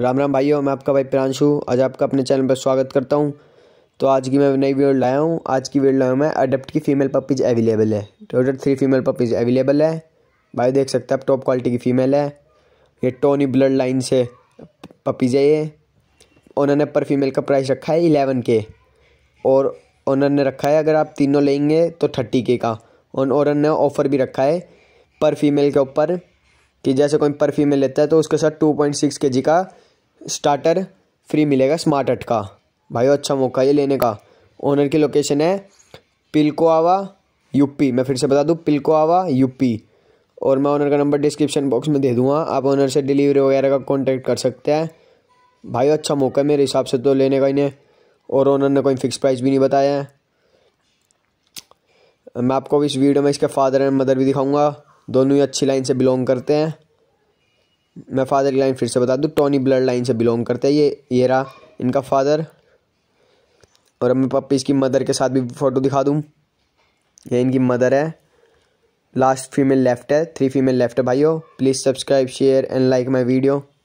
राम राम भाइयों मैं आपका भाई प्रांशु आज आपका अपने चैनल पर स्वागत करता हूँ तो आज की मैं नई वीडियो लाया हूँ आज की वीडियो लाया हूँ मैं अडप्ट की फीमेल पपीज़ अवेलेबल है total three female puppies available है भाई देख सकते हैं आप टॉप क्वालिटी की फ़ीमेल है ये टोनी ब्लड लाइन से पपीज़ है ये उन्होंने ने पर फीमेल का प्राइस रखा है इलेवन के और उन्होंने ने रखा है अगर आप तीनों लेंगे तो थर्टी के का और उन्होंने ने ऑफ़र भी रखा है पर फीमेल के ऊपर कि जैसे कोई पर फीमेल लेता है तो उसके साथ टू पॉइंट सिक्स के जी का स्टार्टर फ्री मिलेगा स्मार्ट हट का भाई अच्छा मौका ये लेने का ओनर की लोकेशन है पिलकोआवा यूपी मैं फिर से बता दूँ पिलकोआवा यूपी और मैं ओनर का नंबर डिस्क्रिप्शन बॉक्स में दे दूँगा आप ओनर से डिलीवरी वगैरह का कॉन्टैक्ट कर सकते हैं भाई अच्छा मौका है मेरे हिसाब से तो लेने का इन्हें और ओनर ने कोई फिक्स प्राइस भी नहीं बताया है मैं आपको इस वीडियो में इसके फादर एंड मदर भी दिखाऊंगा दोनों ही अच्छी लाइन से बिलोंग करते हैं मैं फादर की लाइन फिर से बता दूँ टोनी ब्लड लाइन से बिलोंग करते हैं ये ये रहा इनका फादर और अब मैं पप्पी इसकी मदर के साथ भी फ़ोटो दिखा दूँ ये इनकी मदर है लास्ट फीमेल लेफ्ट है थ्री फीमेल लेफ्ट है भाइयों please subscribe share and like my video